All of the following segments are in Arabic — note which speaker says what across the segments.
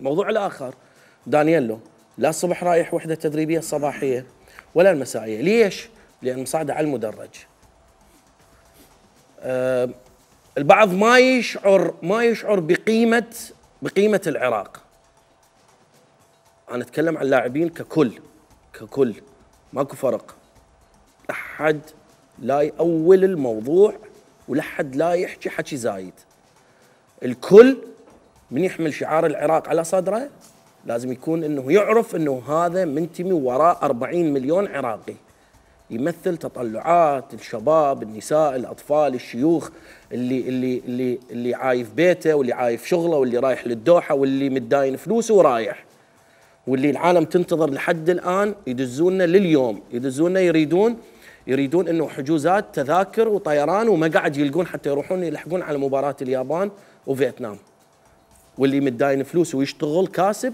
Speaker 1: الموضوع الاخر دانييلو لا الصبح رايح وحده تدريبيه الصباحيه ولا المسائيه ليش لان مصعده على المدرج أه البعض ما يشعر ما يشعر بقيمه بقيمه العراق انا اتكلم عن اللاعبين ككل ككل ماكو فرق احد لا يأول الموضوع ولا حد لا يحكي حكي زايد الكل من يحمل شعار العراق على صدره لازم يكون انه يعرف انه هذا منتمي وراء 40 مليون عراقي يمثل تطلعات الشباب، النساء، الاطفال، الشيوخ اللي اللي اللي اللي عايف بيته واللي عايف شغله واللي رايح للدوحه واللي مداين فلوسه ورايح. واللي العالم تنتظر لحد الان يدزونا لليوم، يدزونا يريدون يريدون انه حجوزات تذاكر وطيران وما قاعد يلقون حتى يروحون يلحقون على مباراه اليابان وفيتنام. واللي متداين فلوس ويشتغل كاسب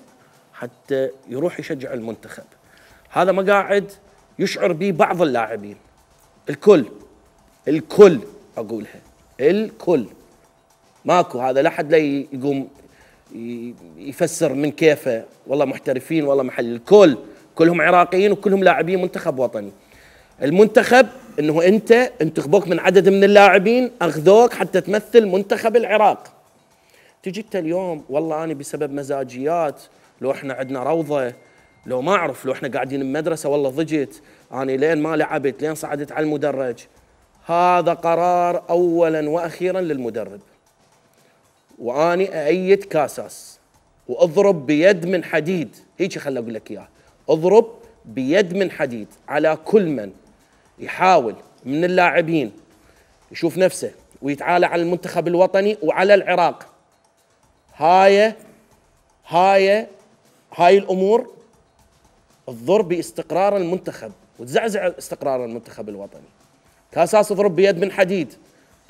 Speaker 1: حتى يروح يشجع المنتخب هذا ما قاعد يشعر به بعض اللاعبين الكل الكل اقولها الكل ماكو هذا لا حد يقوم يفسر من كيفه والله محترفين والله محل الكل كلهم عراقيين وكلهم لاعبين منتخب وطني المنتخب انه انت انتخبوك من عدد من اللاعبين اخذوك حتى تمثل منتخب العراق تجي انت اليوم والله انا بسبب مزاجيات لو احنا عندنا روضه لو ما اعرف لو احنا قاعدين بمدرسه والله ضجت انا لين ما لعبت لين صعدت على المدرج هذا قرار اولا واخيرا للمدرب واني ايد كاساس واضرب بيد من حديد هيك خل اقول لك اياه اضرب بيد من حديد على كل من يحاول من اللاعبين يشوف نفسه ويتعالى على المنتخب الوطني وعلى العراق هاي هاي هاي الامور تضر باستقرار المنتخب وتزعزع استقرار المنتخب الوطني كاساس اضرب بيد من حديد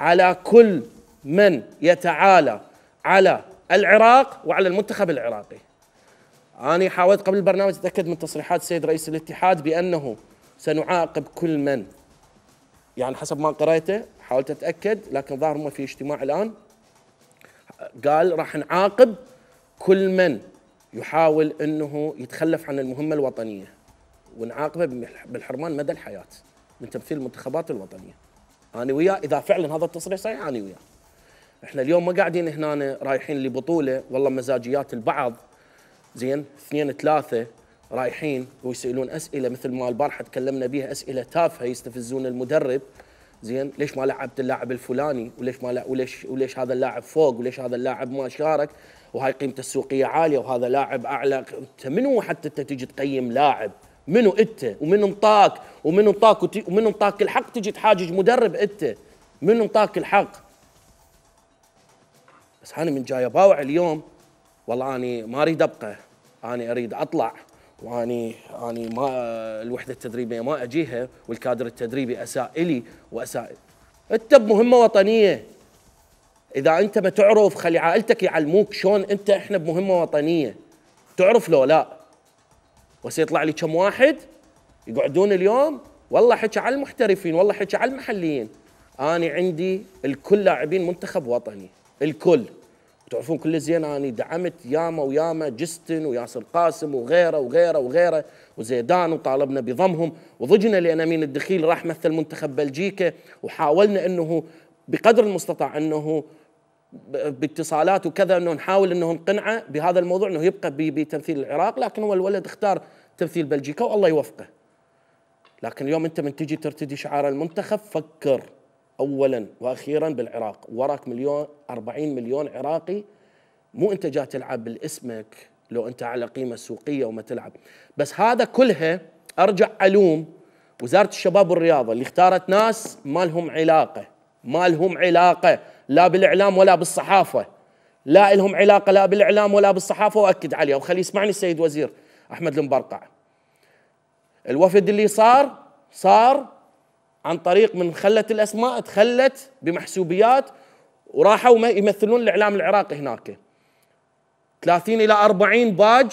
Speaker 1: على كل من يتعالى على العراق وعلى المنتخب العراقي أنا حاولت قبل البرنامج أتأكد من تصريحات السيد رئيس الاتحاد بأنه سنعاقب كل من يعني حسب ما قرأته حاولت أتأكد لكن ظاهر ما في اجتماع الآن قال راح نعاقب كل من يحاول انه يتخلف عن المهمه الوطنيه ونعاقبه بالحرمان مدى الحياه من تمثيل المنتخبات الوطنيه. انا وياه اذا فعلا هذا التصريح صحيح انا وياه. احنا اليوم ما قاعدين هنا رايحين لبطوله والله مزاجيات البعض زين اثنين ثلاثه رايحين ويسالون اسئله مثل ما البارحه تكلمنا بها اسئله تافهه يستفزون المدرب زين ليش ما لعبت اللاعب الفلاني وليش ما وليش وليش هذا اللاعب فوق وليش هذا اللاعب ما شارك وهاي قيمته السوقيه عاليه وهذا لاعب اعلى انت منو حتى انت تجي تقيم لاعب منو انت ومنو ومن ومنو مطاك ومنو انطاك الحق تجي تحاجج مدرب انت منو انطاك الحق بس انا من جاي اباوع اليوم والله اني ما اريد ابقى انا اريد اطلع واني اني ما الوحده التدريبيه ما اجيها والكادر التدريبي اساء الي واساء انت بمهمه وطنيه اذا انت ما تعرف خلي عائلتك يعلموك شلون انت احنا بمهمه وطنيه تعرف لو لا وسيطلع لي كم واحد يقعدون اليوم والله حكي على المحترفين والله حكي على المحليين انا عندي الكل لاعبين منتخب وطني الكل وتعرفون كل زين أنا دعمت ياما وياما جستن وياسر قاسم وغيره وغيره وغيره وزيدان وطالبنا بضمهم وضجنا لأن أمين الدخيل راح مثل منتخب بلجيكا وحاولنا أنه بقدر المستطاع أنه باتصالات وكذا أنه نحاول أنه نقنعه بهذا الموضوع أنه يبقى بتمثيل العراق لكن هو الولد اختار تمثيل بلجيكا والله يوفقه لكن اليوم أنت من تجي ترتدي شعار المنتخب فكر اولا واخيرا بالعراق وراك مليون 40 مليون عراقي مو انت جاي تلعب باسمك لو انت على قيمه سوقيه وما تلعب بس هذا كلها ارجع الوم وزاره الشباب والرياضه اللي اختارت ناس ما لهم علاقه ما لهم علاقه لا بالاعلام ولا بالصحافه لا لهم علاقه لا بالاعلام ولا بالصحافه واكد عليها وخلي يسمعني السيد وزير احمد المبرقع الوفد اللي صار صار عن طريق من خلت الاسماء تخلت بمحسوبيات وراحوا يمثلون الاعلام العراقي هناك 30 الى 40 باج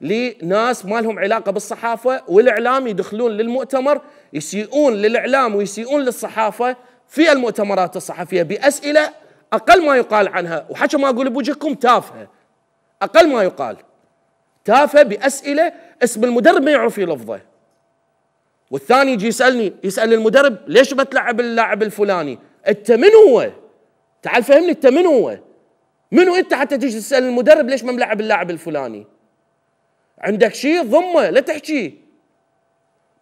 Speaker 1: لناس ما لهم علاقه بالصحافه والاعلام يدخلون للمؤتمر يسيئون للاعلام ويسيئون للصحافه في المؤتمرات الصحفيه باسئله اقل ما يقال عنها وحكى ما اقول بوجهكم تافهه اقل ما يقال تافهه باسئله اسم المدرب ما يعرف يلفظه والثاني يجي يسالني يسال المدرب ليش بتلعب اللاعب الفلاني؟ انت من هو؟ تعال فهمني انت من هو؟ منو انت حتى تجي تسال المدرب ليش ما ملعب اللاعب الفلاني؟ عندك شيء ضمه لا تحكي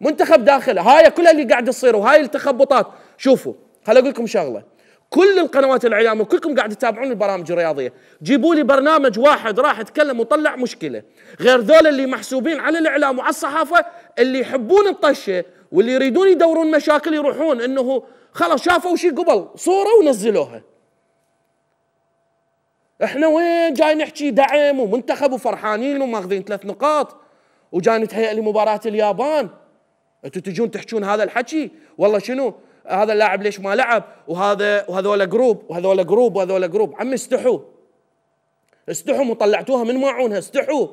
Speaker 1: منتخب داخل هاي كلها اللي قاعد يصير وهاي التخبطات شوفوا خل اقول لكم شغله كل القنوات الإعلام وكلكم قاعد تتابعون البرامج الرياضيه جيبوا لي برنامج واحد راح يتكلم وطلع مشكله غير ذول اللي محسوبين على الاعلام وعلى الصحافه اللي يحبون الطشه واللي يريدون يدورون مشاكل يروحون انه خلاص شافوا شيء قبل صوره ونزلوها احنا وين جاي نحكي دعم ومنتخب وفرحانين وماخذين ثلاث نقاط وجاي نتهيأ لمباراه اليابان انتم تجون تحجون هذا الحكي والله شنو هذا اللاعب ليش ما لعب وهذا وهذول جروب وهذول جروب وهذول جروب عمي استحوا استحوا وطلعتوها من ماعونها استحوا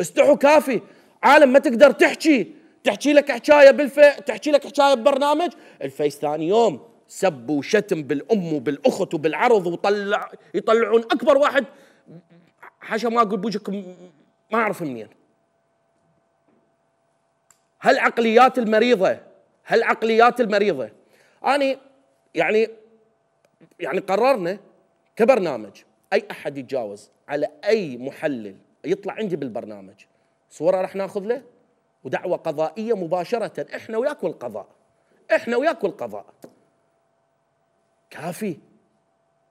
Speaker 1: استحوا كافي عالم ما تقدر تحكي تحكي لك حكايه بالفي تحكي لك حكايه ببرنامج الفيس ثاني يوم سب وشتم بالام وبالاخت وبالعرض وطلع يطلعون اكبر واحد حاشا ما اقول بوجهك ما اعرف منين هالعقليات المريضه هالعقليات المريضه أنا يعني يعني قررنا كبرنامج أي أحد يتجاوز على أي محلل يطلع عندي بالبرنامج صورة راح ناخذ له ودعوة قضائية مباشرة إحنا وياك والقضاء إحنا وياك والقضاء كافي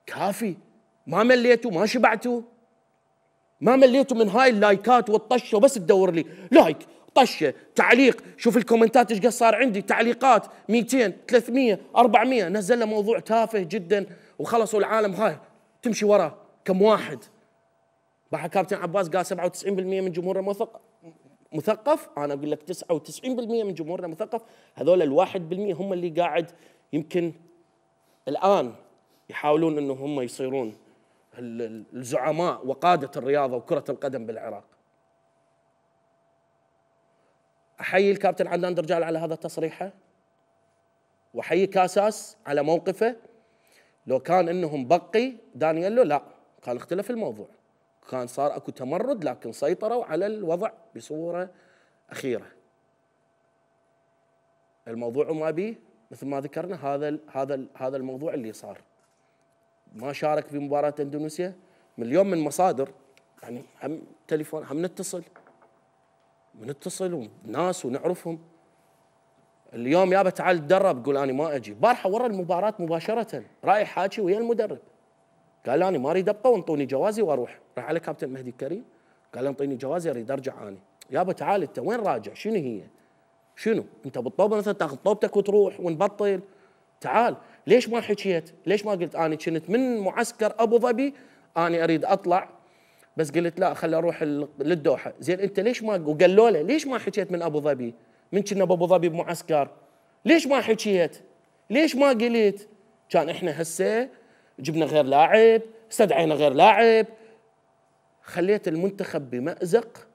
Speaker 1: كافي ما مليتوا ما شبعتوا ما مليتوا من هاي اللايكات والطشه وبس تدور لي لايك طشه تعليق شوف الكومنتات ايش قد صار عندي تعليقات 200 300 400 نزل له موضوع تافه جدا وخلصوا العالم هاي تمشي وراه كم واحد بعد كابتن عباس قال 97% من جمهورنا مثقف مثقف انا اقول لك 99% من جمهورنا مثقف هذول ال1% هم اللي قاعد يمكن الان يحاولون انه هم يصيرون الزعماء وقاده الرياضه وكره القدم بالعراق احيي الكابتن عدنان درجال على هذا تصريحه واحيي كاساس على موقفه لو كان انهم بقي دانييلو لا كان اختلف الموضوع كان صار اكو تمرد لكن سيطروا على الوضع بصوره اخيره الموضوع وما بي مثل ما ذكرنا هذا الـ هذا الـ هذا الموضوع اللي صار ما شارك في مباراه اندونيسيا مليون من مصادر يعني هم تليفون هم نتصل ونتصل وناس ونعرفهم اليوم يابا تعال تدرب قول انا ما اجي بارحه ورا المباراه مباشره رايح حاكي ويا المدرب قال انا ما اريد ابقى وانطوني جوازي واروح راح على كابتن مهدي الكريم قال انطيني جوازي اريد ارجع اني يابا تعال انت وين راجع شنو هي شنو انت بالطوبه مثلا تاخذ طوبتك وتروح ونبطل تعال ليش ما حكيت ليش ما قلت اني كنت من معسكر ابو ظبي اني اريد اطلع بس قلت لا خلي اروح للدوحه زين انت ليش ما وقالوا له ليش ما حكيت من ابو ظبي من كنا بابو ظبي بمعسكر ليش ما حكيت ليش ما قلت كان احنا هسه جبنا غير لاعب استدعينا غير لاعب خليت المنتخب بمأزق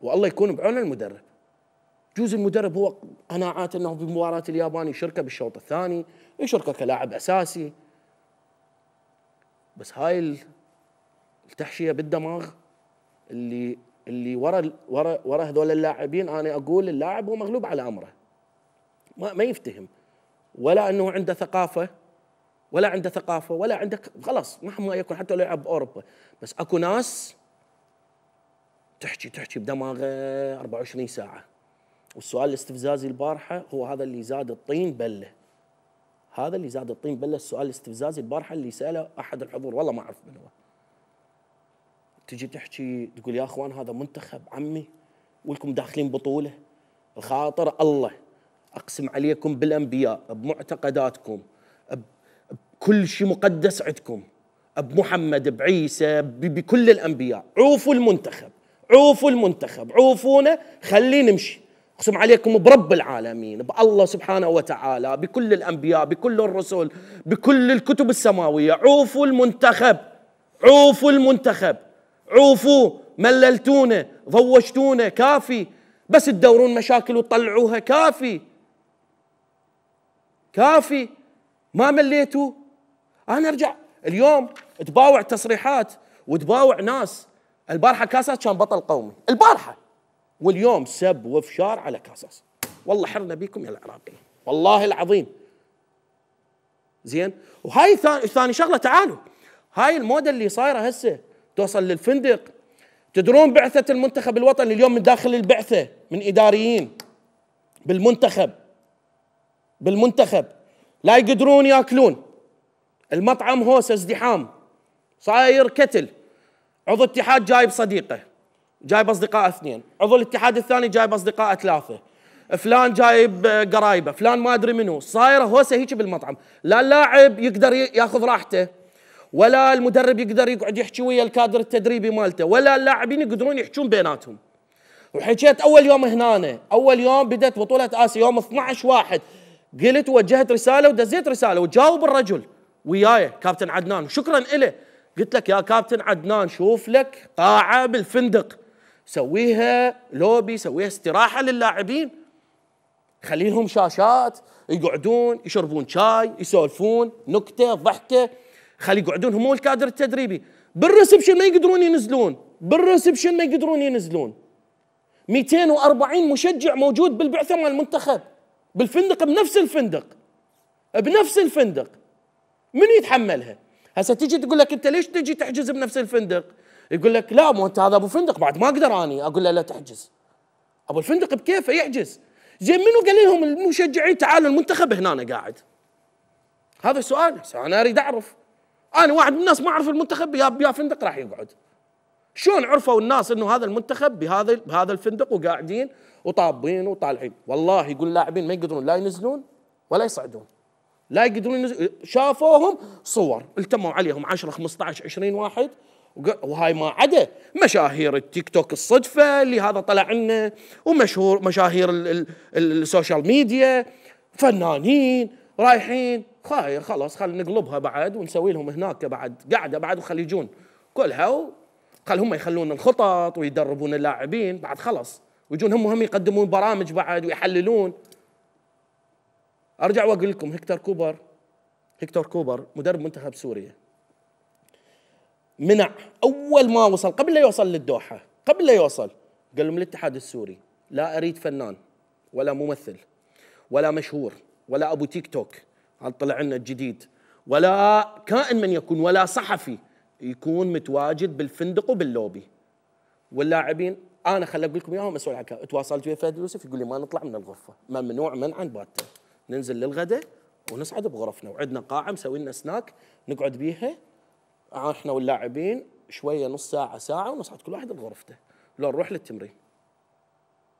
Speaker 1: والله يكون بعون المدرب جوز المدرب هو قناعات انه بمباراه اليابان يشركه بالشوط الثاني يشركه كلاعب اساسي بس هاي التحشيه بالدماغ اللي اللي ورا ورا ورا هذول اللاعبين انا اقول اللاعب هو مغلوب على امره ما, ما يفتهم ولا انه عنده ثقافه ولا عنده ثقافه ولا عنده خلاص مهما يكون حتى لو يلعب باوروبا بس اكو ناس تحكي تحكي بدماغه 24 ساعه والسؤال الاستفزازي البارحه هو هذا اللي زاد الطين بله هذا اللي زاد الطين بله السؤال الاستفزازي البارحه اللي ساله احد الحضور والله ما اعرف من هو تجي تحكي تقول يا اخوان هذا منتخب عمي ولكم داخلين بطوله الخاطر الله اقسم عليكم بالانبياء بمعتقداتكم بكل شيء مقدس عندكم بمحمد بعيسى بكل الانبياء عوفوا المنتخب عوفوا المنتخب عوفونا خليه نمشي اقسم عليكم برب العالمين بالله سبحانه وتعالى بكل الانبياء بكل الرسل بكل الكتب السماويه عوفوا المنتخب عوفوا المنتخب عوفوا مللتونا ضوجتونا كافي بس تدورون مشاكل وتطلعوها كافي كافي ما مليتوا انا ارجع اليوم تباوع تصريحات وتباوع ناس البارحه كاساس كان بطل قومي البارحه واليوم سب وفشار على كاساس والله حرنا بيكم يا العراقيين والله العظيم زين وهاي ثاني شغله تعالوا هاي الموضه اللي صايره هسه توصل للفندق تدرون بعثة المنتخب الوطني اليوم من داخل البعثة من إداريين بالمنتخب بالمنتخب لا يقدرون ياكلون المطعم هوس ازدحام صاير كتل عضو اتحاد جايب صديقه جايب اصدقاء اثنين عضو الاتحاد الثاني جايب اصدقاء ثلاثه فلان جايب آه، قرايبه فلان ما ادري منو صايره هوسه هيك بالمطعم لا اللاعب يقدر ياخذ راحته ولا المدرب يقدر يقعد يحكي ويا الكادر التدريبي مالته ولا اللاعبين يقدرون يحكون بيناتهم وحكيت اول يوم هنا اول يوم بدت بطوله اسيا يوم 12 واحد قلت وجهت رساله ودزيت رساله وجاوب الرجل وياي كابتن عدنان شكرا له قلت لك يا كابتن عدنان شوف لك قاعه بالفندق سويها لوبي سويها استراحه للاعبين خليهم شاشات يقعدون يشربون شاي يسولفون نكته ضحكه خلي يقعدون هم الكادر التدريبي بالريسبشن ما يقدرون ينزلون بالريسبشن ما يقدرون ينزلون 240 مشجع موجود بالبعثه مال المنتخب بالفندق بنفس الفندق بنفس الفندق من يتحملها؟ هسه تجي تقول لك انت ليش تجي تحجز بنفس الفندق؟ يقول لك لا مو انت هذا ابو فندق بعد ما اقدر اني اقول له لا تحجز ابو الفندق بكيفه يحجز زين منو قال لهم المشجعين تعالوا المنتخب هنا أنا قاعد هذا سؤال انا اريد اعرف انا واحد من الناس ما اعرف المنتخب يا يا فندق راح يقعد شلون عرفوا الناس انه هذا المنتخب بهذا بهذا الفندق وقاعدين وطابين وطالعين والله يقول اللاعبين ما يقدرون لا ينزلون ولا يصعدون لا يقدرون ينزلون شافوهم صور التموا عليهم 10 15 20 واحد وهاي ما عدا مشاهير التيك توك الصدفه اللي هذا طلع لنا ومشهور مشاهير السوشيال ميديا فنانين رايحين خاي خلاص خلينا نقلبها بعد ونسوي لهم هناك بعد قاعده بعد يجون كلها قال هم يخلون الخطط ويدربون اللاعبين بعد خلاص ويجون هم هم يقدمون برامج بعد ويحللون ارجع واقول لكم هكتور كوبر هكتور كوبر مدرب منتخب سوريا منع اول ما وصل قبل لا يوصل للدوحه قبل لا يوصل قال لهم الاتحاد السوري لا اريد فنان ولا ممثل ولا مشهور ولا ابو تيك توك هل طلع لنا الجديد ولا كائن من يكون ولا صحفي يكون متواجد بالفندق وباللوبي واللاعبين انا خل اقول لكم اياهم مسؤول عن تواصلت ويا فهد يوسف يقول لي ما نطلع من الغرفه ممنوع منعا باتا ننزل للغداء ونصعد بغرفنا وعندنا قاعه مسوي لنا سناك نقعد بيها احنا واللاعبين شويه نص ساعه ساعه ونصعد كل واحد بغرفته لو نروح للتمرين